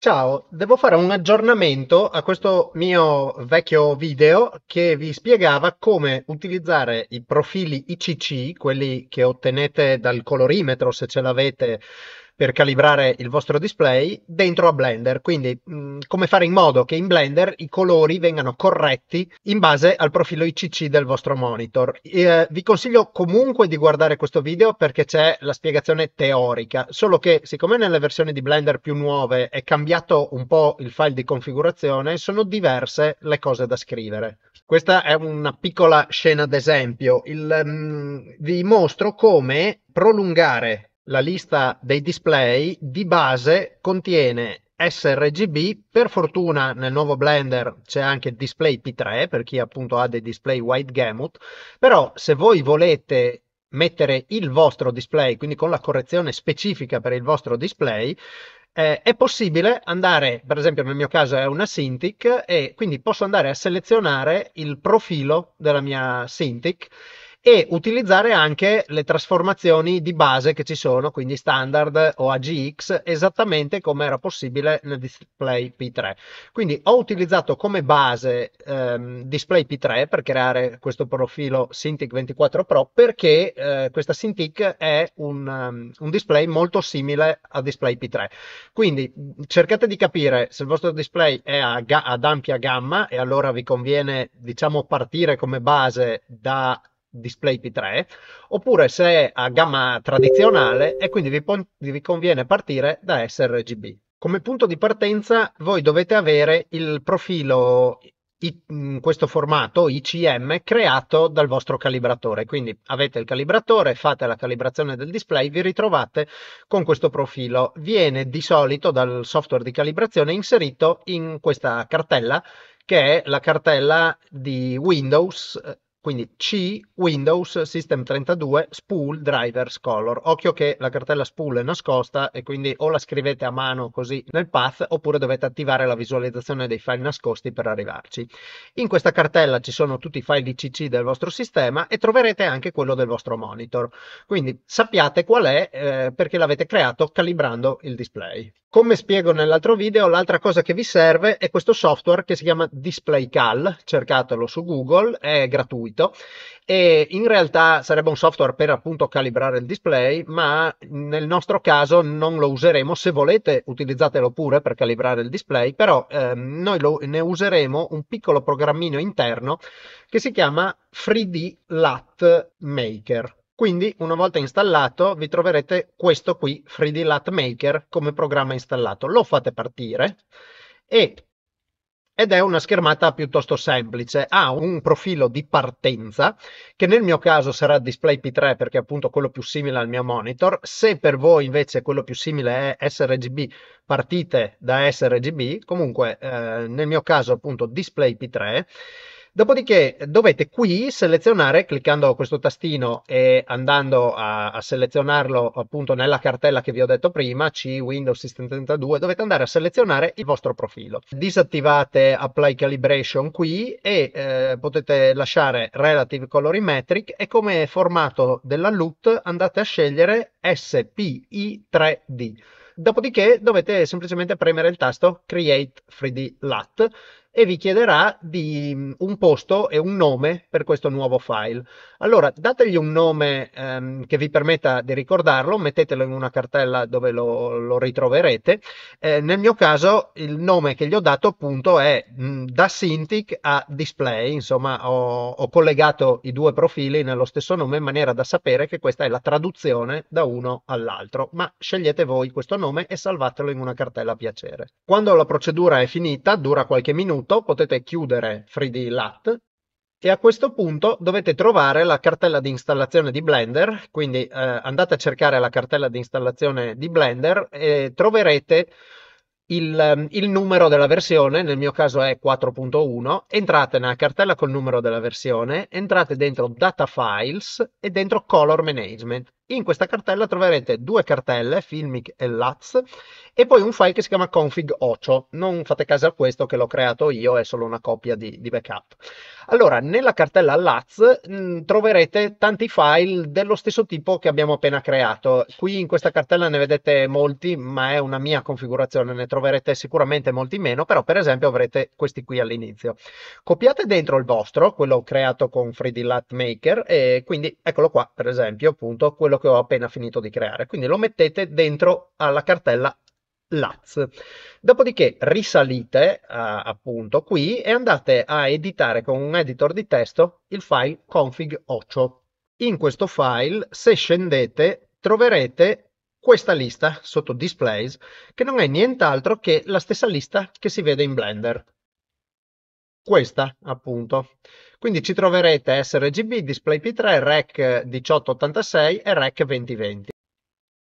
Ciao, devo fare un aggiornamento a questo mio vecchio video che vi spiegava come utilizzare i profili ICC, quelli che ottenete dal colorimetro se ce l'avete per calibrare il vostro display dentro a Blender, quindi mh, mm, come fare in modo che in Blender i colori vengano corretti in base al profilo ICC del vostro monitor. E, eh, vi consiglio comunque di guardare questo video perché c'è la spiegazione teorica, solo che siccome nelle versioni di Blender più nuove è cambiato un po' il file di configurazione, sono diverse le cose da scrivere. Questa è una piccola scena d'esempio, il, um, vi mostro come prolungare la lista dei display di base contiene sRGB, per fortuna nel nuovo Blender c'è anche il display P3 per chi appunto ha dei display wide gamut, però se voi volete mettere il vostro display, quindi con la correzione specifica per il vostro display, eh, è possibile andare, per esempio nel mio caso è una Cintiq, e quindi posso andare a selezionare il profilo della mia Cintiq e utilizzare anche le trasformazioni di base che ci sono, quindi standard o AGX, esattamente come era possibile nel display P3. Quindi ho utilizzato come base ehm, display P3 per creare questo profilo Cintiq 24 Pro perché eh, questa Cintiq è un, um, un, display molto simile a display P3. Quindi cercate di capire se il vostro display è ga- ad ampia gamma e allora vi conviene diciamo partire come base da display P3 oppure se è a gamma tradizionale e quindi vi, vi conviene partire da sRGB. Come punto di partenza voi dovete avere il profilo in questo formato ICM creato dal vostro calibratore. Quindi avete il calibratore, fate la calibrazione del display, vi ritrovate con questo profilo. Viene di solito dal software di calibrazione inserito in questa cartella che è la cartella di Windows eh, quindi C, Windows, System 32, Spool, Drivers, Color. Occhio che la cartella Spool è nascosta e quindi o la scrivete a mano così nel path oppure dovete attivare la visualizzazione dei file nascosti per arrivarci. In questa cartella ci sono tutti i file di CC del vostro sistema e troverete anche quello del vostro monitor. Quindi sappiate qual è eh, perché l'avete creato calibrando il display. Come spiego nell'altro video, l'altra cosa che vi serve è questo software che si chiama DisplayCal, cercatelo su Google, è gratuito e in realtà sarebbe un software per appunto calibrare il display, ma nel nostro caso non lo useremo, se volete utilizzatelo pure per calibrare il display, però ehm, noi lo, ne useremo un piccolo programmino interno che si chiama 3D LAT Maker. Quindi una volta installato vi troverete questo qui 3D LAT Maker come programma installato. Lo fate partire e, ed è una schermata piuttosto semplice. Ha un profilo di partenza che nel mio caso sarà display P3 perché è appunto quello più simile al mio monitor. Se per voi invece quello più simile è sRGB partite da sRGB, comunque eh, nel mio caso appunto display P3 Dopodiché dovete qui selezionare, cliccando questo tastino e andando a, a, selezionarlo appunto nella cartella che vi ho detto prima, C Windows System 32, dovete andare a selezionare il vostro profilo. Disattivate Apply Calibration qui e eh, potete lasciare Relative Colorimetric e come formato della LUT andate a scegliere SPI3D. Dopodiché dovete semplicemente premere il tasto Create 3D LUT e vi chiederà di mm, un posto e un nome per questo nuovo file. Allora dategli un nome ehm, che vi permetta di ricordarlo, mettetelo in una cartella dove lo, lo ritroverete. Eh, nel mio caso il nome che gli ho dato appunto è mh, mm, da Cintiq a Display, insomma ho, ho collegato i due profili nello stesso nome in maniera da sapere che questa è la traduzione da uno all'altro, ma scegliete voi questo nome e salvatelo in una cartella a piacere. Quando la procedura è finita, dura qualche minuto, punto potete chiudere 3D LAT e a questo punto dovete trovare la cartella di installazione di Blender, quindi eh, andate a cercare la cartella di installazione di Blender e troverete il, ehm, il numero della versione, nel mio caso è 4.1, entrate nella cartella col numero della versione, entrate dentro Data Files e dentro Color Management. In questa cartella troverete due cartelle, Filmic e Lats, e poi un file che si chiama config ocio. Non fate caso a questo che l'ho creato io, è solo una copia di, di backup. Allora, nella cartella Lats mh, mm, troverete tanti file dello stesso tipo che abbiamo appena creato. Qui in questa cartella ne vedete molti, ma è una mia configurazione, ne troverete sicuramente molti meno, però per esempio avrete questi qui all'inizio. Copiate dentro il vostro, quello creato con 3D Lat Maker, e quindi eccolo qua, per esempio, appunto, quello quello che ho appena finito di creare. Quindi lo mettete dentro alla cartella Laz. Dopodiché risalite a, eh, appunto qui e andate a editare con un editor di testo il file config 8. In questo file, se scendete, troverete questa lista sotto displays che non è nient'altro che la stessa lista che si vede in Blender questa appunto. Quindi ci troverete sRGB, Display P3, REC 1886 e REC 2020.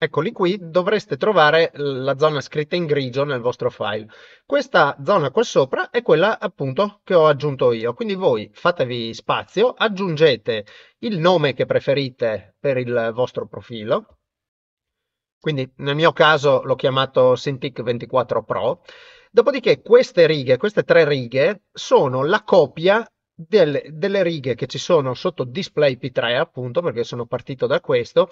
Eccoli qui, dovreste trovare la zona scritta in grigio nel vostro file. Questa zona qua sopra è quella appunto che ho aggiunto io, quindi voi fatevi spazio, aggiungete il nome che preferite per il vostro profilo, quindi nel mio caso l'ho chiamato Cintiq 24 Pro, Dopodiché queste righe, queste tre righe, sono la copia del, delle righe che ci sono sotto display P3, appunto, perché sono partito da questo,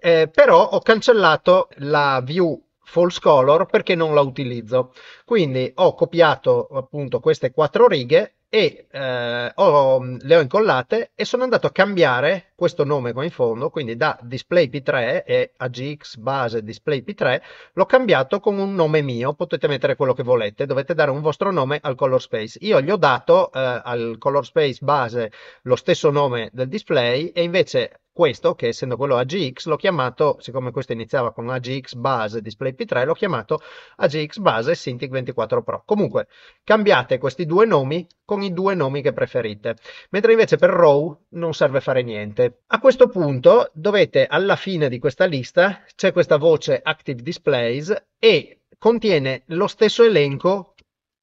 eh, però ho cancellato la view false color perché non la utilizzo. Quindi ho copiato appunto queste quattro righe e eh, ho, mm, le ho incollate e sono andato a cambiare questo nome qua in fondo, quindi da Display P3 e AGX base Display P3 l'ho cambiato con un nome mio, potete mettere quello che volete, dovete dare un vostro nome al color space. Io gli ho dato eh, al color space base lo stesso nome del display e invece questo, che essendo quello AGX, l'ho chiamato, siccome questo iniziava con AGX Base Display P3, l'ho chiamato AGX Base Cintiq 24 Pro. Comunque, cambiate questi due nomi con i due nomi che preferite. Mentre invece per RAW non serve fare niente. A questo punto dovete, alla fine di questa lista, c'è questa voce Active Displays e contiene lo stesso elenco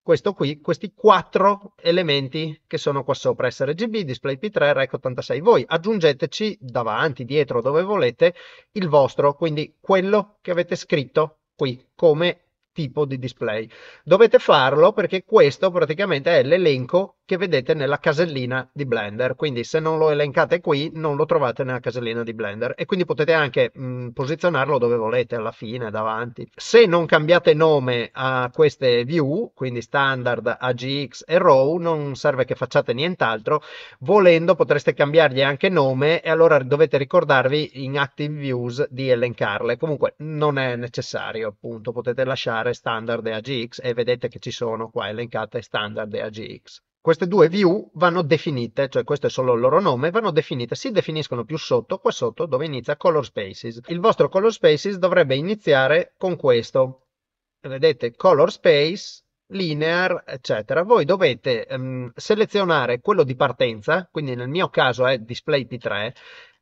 questo qui, questi quattro elementi che sono qua sopra, sRGB, display P3, REC 86. Voi aggiungeteci davanti, dietro, dove volete, il vostro, quindi quello che avete scritto qui come tipo di display. Dovete farlo perché questo praticamente è l'elenco che vedete nella casellina di Blender. Quindi se non lo elencate qui, non lo trovate nella casellina di Blender e quindi potete anche mh, mm, posizionarlo dove volete, alla fine, davanti. Se non cambiate nome a queste view, quindi standard, AGX e RAW, non serve che facciate nient'altro. Volendo potreste cambiargli anche nome e allora dovete ricordarvi in Active Views di elencarle. Comunque non è necessario, appunto, potete lasciare standard e AGX e vedete che ci sono qua elencate standard e AGX. Queste due view vanno definite, cioè questo è solo il loro nome, vanno definite, si definiscono più sotto, qua sotto dove inizia Color Spaces. Il vostro Color Spaces dovrebbe iniziare con questo. Vedete, Color Space, Linear, eccetera. Voi dovete um, selezionare quello di partenza, quindi nel mio caso è Display P3,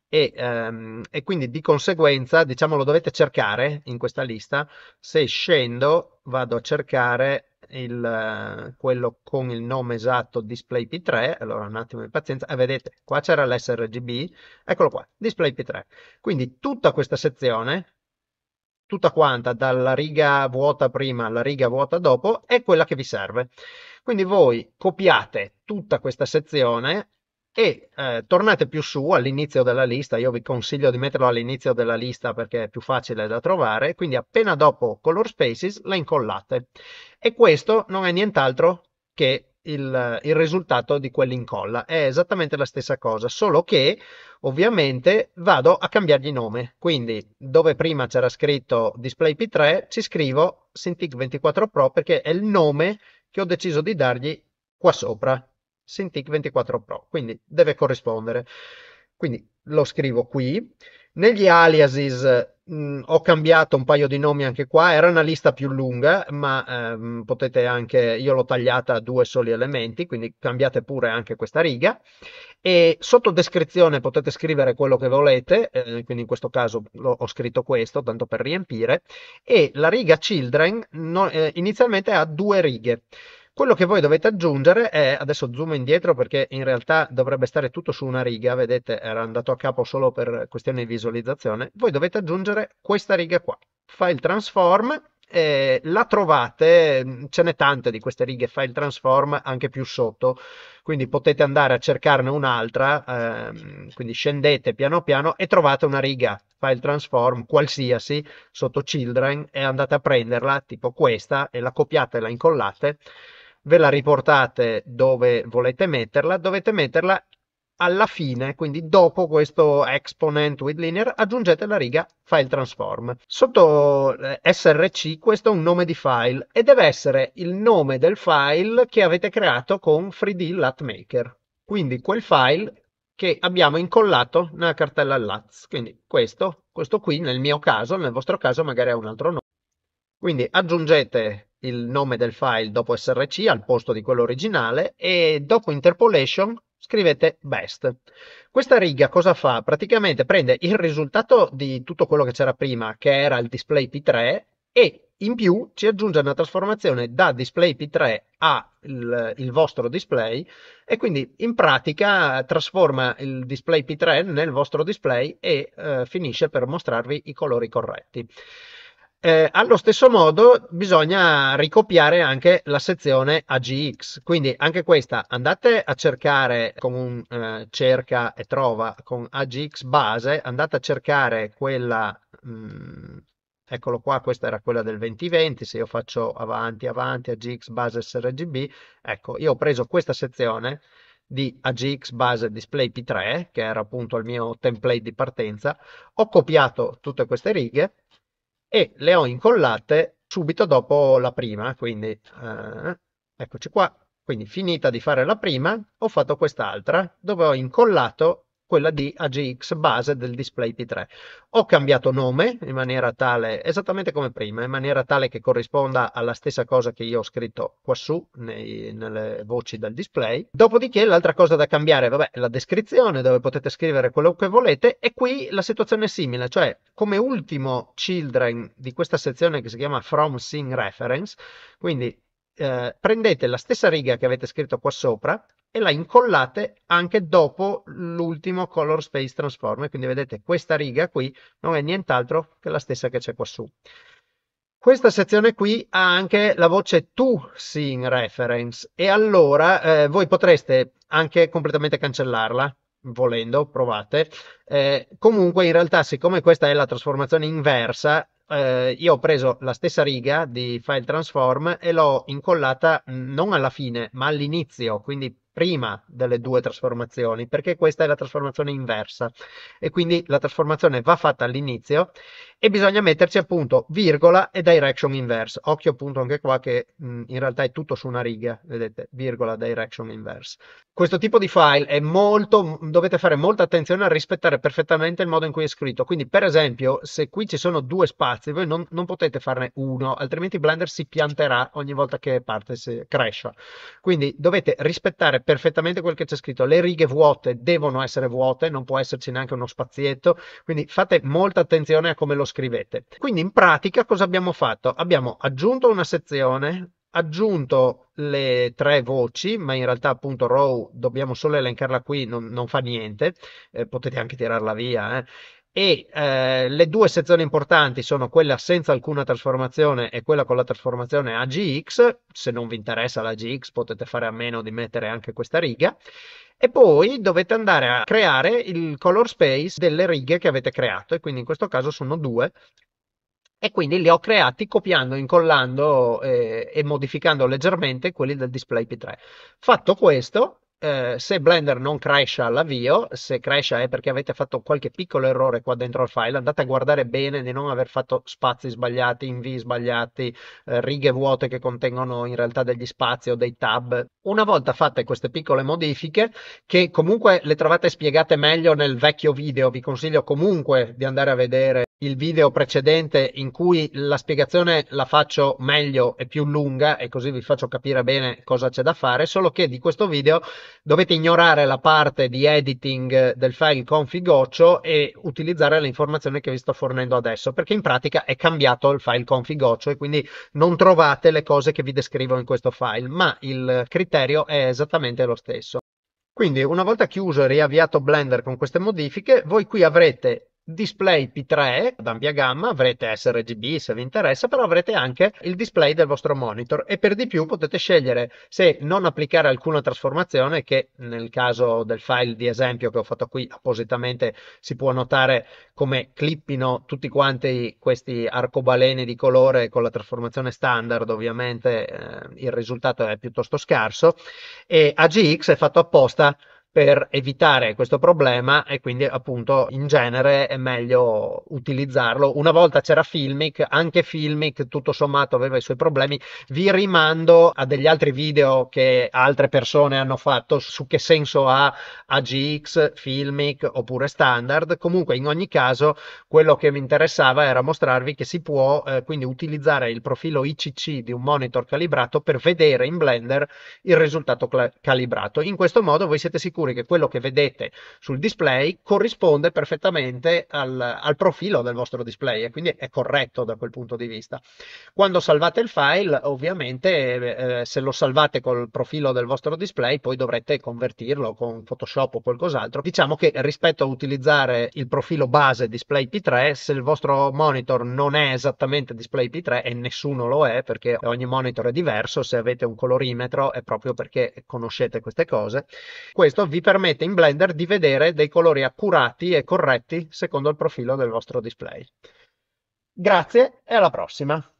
e, um, e, quindi di conseguenza diciamo lo dovete cercare in questa lista se scendo vado a cercare il, eh, quello con il nome esatto Display P3, allora un attimo di pazienza, e eh, vedete qua c'era l'SRGB, eccolo qua, Display P3. Quindi tutta questa sezione, tutta quanta, dalla riga vuota prima alla riga vuota dopo, è quella che vi serve. Quindi voi copiate tutta questa sezione e eh, tornate più su all'inizio della lista, io vi consiglio di metterlo all'inizio della lista perché è più facile da trovare, quindi appena dopo Color Spaces la incollate e questo non è nient'altro che il, il risultato di quell'incolla, è esattamente la stessa cosa, solo che ovviamente vado a cambiargli nome, quindi dove prima c'era scritto Display P3 ci scrivo Cintiq 24 Pro perché è il nome che ho deciso di dargli qua sopra Cintiq 24 Pro, quindi deve corrispondere. Quindi lo scrivo qui. Negli aliases mh, mm, ho cambiato un paio di nomi anche qua, era una lista più lunga, ma ehm, potete anche, io l'ho tagliata a due soli elementi, quindi cambiate pure anche questa riga. E sotto descrizione potete scrivere quello che volete, eh, quindi in questo caso lo, ho scritto questo, tanto per riempire, e la riga children no, eh, inizialmente ha due righe. Quello che voi dovete aggiungere è, adesso zoom indietro perché in realtà dovrebbe stare tutto su una riga, vedete era andato a capo solo per questione di visualizzazione, voi dovete aggiungere questa riga qua, file transform, e la trovate, ce n'è tante di queste righe file transform anche più sotto, quindi potete andare a cercarne un'altra, ehm, quindi scendete piano piano e trovate una riga file transform qualsiasi sotto children e andate a prenderla tipo questa e la copiate e la incollate ve la riportate dove volete metterla, dovete metterla alla fine, quindi dopo questo exponent with linear, aggiungete la riga file transform. Sotto eh, src questo è un nome di file e deve essere il nome del file che avete creato con 3D LAT Maker. Quindi quel file che abbiamo incollato nella cartella LATS. Quindi questo, questo qui nel mio caso, nel vostro caso magari è un altro nome. Quindi aggiungete il nome del file dopo src al posto di quello originale e dopo interpolation scrivete best. Questa riga cosa fa? Praticamente prende il risultato di tutto quello che c'era prima, che era il display P3, e in più ci aggiunge una trasformazione da display P3 a il, il vostro display e quindi in pratica trasforma il display P3 nel vostro display e eh, finisce per mostrarvi i colori corretti. Eh, allo stesso modo bisogna ricopiare anche la sezione AGX, quindi anche questa andate a cercare con un eh, cerca e trova con AGX base, andate a cercare quella, mh, mm, eccolo qua, questa era quella del 2020, se io faccio avanti, avanti, AGX base sRGB, ecco, io ho preso questa sezione di AGX base display P3, che era appunto il mio template di partenza, ho copiato tutte queste righe, e le ho incollate subito dopo la prima, quindi eh, eccoci qua, quindi finita di fare la prima, ho fatto quest'altra dove ho incollato quella di AGX base del display P3. Ho cambiato nome in maniera tale, esattamente come prima, in maniera tale che corrisponda alla stessa cosa che io ho scritto quassù nei, nelle voci del display. Dopodiché l'altra cosa da cambiare, vabbè, la descrizione dove potete scrivere quello che volete e qui la situazione è simile, cioè come ultimo children di questa sezione che si chiama From Scene Reference, quindi eh, prendete la stessa riga che avete scritto qua sopra e la incollate anche dopo l'ultimo color space transform quindi vedete questa riga qui non è nient'altro che la stessa che c'è qua su questa sezione qui ha anche la voce to see in reference e allora eh, voi potreste anche completamente cancellarla volendo provate eh, comunque in realtà siccome questa è la trasformazione inversa eh, io ho preso la stessa riga di file transform e l'ho incollata mm, non alla fine, ma all'inizio, quindi prima delle due trasformazioni, perché questa è la trasformazione inversa e quindi la trasformazione va fatta all'inizio e bisogna metterci appunto virgola e direction inverse. Occhio appunto anche qua che mh, in realtà è tutto su una riga, vedete, virgola direction inverse. Questo tipo di file è molto, dovete fare molta attenzione a rispettare perfettamente il modo in cui è scritto. Quindi per esempio se qui ci sono due spazi, voi non, non potete farne uno, altrimenti Blender si pianterà ogni volta che parte, si cresce. Quindi dovete rispettare perfettamente quel che c'è scritto. Le righe vuote devono essere vuote, non può esserci neanche uno spazietto, quindi fate molta attenzione a come lo scrivete. Quindi in pratica cosa abbiamo fatto? Abbiamo aggiunto una sezione, aggiunto le tre voci, ma in realtà appunto row dobbiamo solo elencarla qui, non, non fa niente, eh, potete anche tirarla via, eh e eh, le due sezioni importanti sono quella senza alcuna trasformazione e quella con la trasformazione AGX, se non vi interessa la AGX potete fare a meno di mettere anche questa riga, e poi dovete andare a creare il color space delle righe che avete creato, e quindi in questo caso sono due, e quindi li ho creati copiando, incollando eh, e modificando leggermente quelli del display P3. Fatto questo, eh, se Blender non crasha all'avvio, se crasha è perché avete fatto qualche piccolo errore qua dentro al file, andate a guardare bene di non aver fatto spazi sbagliati, invii sbagliati, eh, righe vuote che contengono in realtà degli spazi o dei tab. Una volta fatte queste piccole modifiche, che comunque le trovate spiegate meglio nel vecchio video, vi consiglio comunque di andare a vedere il video precedente in cui la spiegazione la faccio meglio e più lunga e così vi faccio capire bene cosa c'è da fare, solo che di questo video dovete ignorare la parte di editing del file configoccio e utilizzare le informazioni che vi sto fornendo adesso, perché in pratica è cambiato il file configoccio e quindi non trovate le cose che vi descrivo in questo file, ma il criterio è esattamente lo stesso. Quindi una volta chiuso e riavviato Blender con queste modifiche, voi qui avrete display P3 ad ampia gamma, avrete sRGB se vi interessa, però avrete anche il display del vostro monitor e per di più potete scegliere se non applicare alcuna trasformazione che nel caso del file di esempio che ho fatto qui appositamente si può notare come clippino tutti quanti questi arcobaleni di colore con la trasformazione standard, ovviamente eh, il risultato è piuttosto scarso e AGX è fatto apposta per evitare questo problema e quindi appunto in genere è meglio utilizzarlo. Una volta c'era Filmic, anche Filmic tutto sommato aveva i suoi problemi. Vi rimando a degli altri video che altre persone hanno fatto su che senso ha AGX, Filmic oppure standard. Comunque in ogni caso quello che mi interessava era mostrarvi che si può eh, quindi utilizzare il profilo ICC di un monitor calibrato per vedere in Blender il risultato calibrato. In questo modo voi siete sicuri sicuri che quello che vedete sul display corrisponde perfettamente al, al profilo del vostro display e quindi è corretto da quel punto di vista. Quando salvate il file, ovviamente eh, se lo salvate col profilo del vostro display, poi dovrete convertirlo con Photoshop o qualcos'altro. Diciamo che rispetto a utilizzare il profilo base display P3, se il vostro monitor non è esattamente display P3 e nessuno lo è perché ogni monitor è diverso, se avete un colorimetro è proprio perché conoscete queste cose, questo vi vi permette in Blender di vedere dei colori accurati e corretti secondo il profilo del vostro display. Grazie e alla prossima!